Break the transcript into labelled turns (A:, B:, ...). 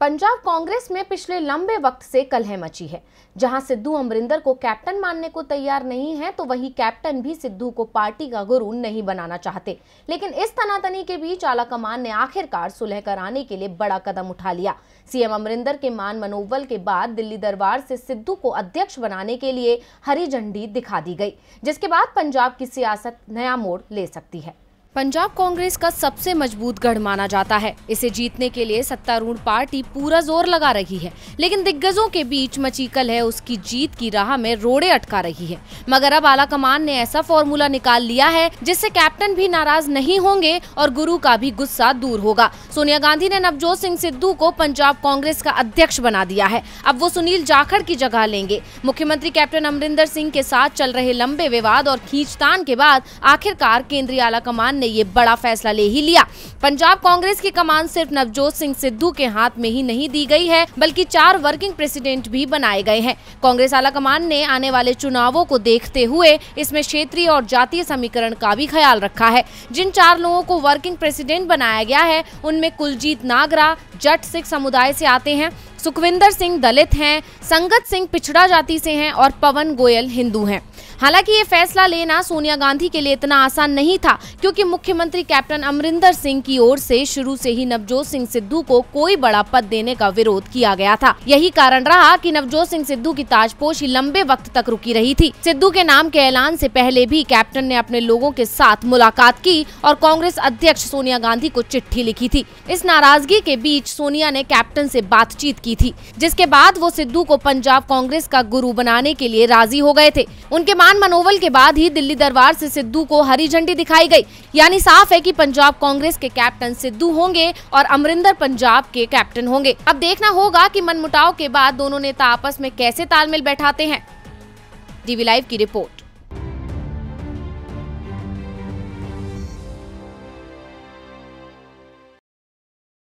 A: पंजाब कांग्रेस में पिछले लंबे वक्त से कलह मची है जहां सिद्धू अमरिंदर को कैप्टन मानने को तैयार नहीं है तो वहीं कैप्टन भी सिद्धू को पार्टी का गुरु नहीं बनाना चाहते लेकिन इस तनातनी के बीच आला कमान ने आखिरकार सुलह कराने के लिए बड़ा कदम उठा लिया सीएम अमरिंदर के मान मनोवल के बाद दिल्ली दरबार से सिद्धू को अध्यक्ष बनाने के लिए हरी झंडी दिखा दी गई जिसके बाद पंजाब की सियासत नया मोड़ ले सकती है पंजाब कांग्रेस का सबसे मजबूत गढ़ माना जाता है इसे जीतने के लिए सत्तारूढ़ पार्टी पूरा जोर लगा रही है लेकिन दिग्गजों के बीच मची कल है उसकी जीत की राह में रोड़े अटका रही है मगर अब आलाकमान ने ऐसा फॉर्मूला निकाल लिया है जिससे कैप्टन भी नाराज नहीं होंगे और गुरु का भी गुस्सा दूर होगा सोनिया गांधी ने नवजोत सिंह सिद्धू को पंजाब कांग्रेस का अध्यक्ष बना दिया है अब वो सुनील जाखड़ की जगह लेंगे मुख्यमंत्री कैप्टन अमरिंदर सिंह के साथ चल रहे लंबे विवाद और खींचतान के बाद आखिरकार केंद्रीय आला ने ने ये बड़ा फैसला ले ही लिया पंजाब कांग्रेस की कमान सिर्फ नवजोत सिंह सिद्धू के हाथ में ही नहीं दी गई है बल्कि चार वर्किंग प्रेसिडेंट भी बनाए गए हैं कांग्रेस आला कमान ने आने वाले चुनावों को देखते हुए इसमें क्षेत्रीय और जातीय समीकरण का भी ख्याल रखा है जिन चार लोगों को वर्किंग प्रेसिडेंट बनाया गया है उनमें कुलजीत नागरा जट सिख समुदाय से आते हैं सुखविंदर सिंह दलित हैं संगत सिंह पिछड़ा जाति से हैं और पवन गोयल हिंदू हैं हालांकि ये फैसला लेना सोनिया गांधी के लिए इतना आसान नहीं था क्योंकि मुख्यमंत्री कैप्टन अमरिंदर सिंह की ओर से शुरू से ही नवजोत सिंह सिद्धू को कोई बड़ा पद देने का विरोध किया गया था यही कारण रहा कि नवजोत सिंह सिद्धू की ताजपोशी लंबे वक्त तक रुकी रही थी सिद्धू के नाम के ऐलान से पहले भी कैप्टन ने अपने लोगों के साथ मुलाकात की और कांग्रेस अध्यक्ष सोनिया गांधी को चिट्ठी लिखी थी इस नाराजगी के बीच सोनिया ने कैप्टन से बातचीत की थी जिसके बाद वो सिद्धू को पंजाब कांग्रेस का गुरु बनाने के लिए राजी हो गए थे उनके पान मनोवल के बाद ही दिल्ली दरबार से सिद्धू को हरी झंडी दिखाई गई यानी साफ है कि पंजाब कांग्रेस के कैप्टन सिद्धू होंगे और अमरिंदर पंजाब के कैप्टन होंगे अब देखना होगा कि मनमुटाव के बाद दोनों नेता आपस में कैसे तालमेल बैठाते हैं डीवी लाइव की रिपोर्ट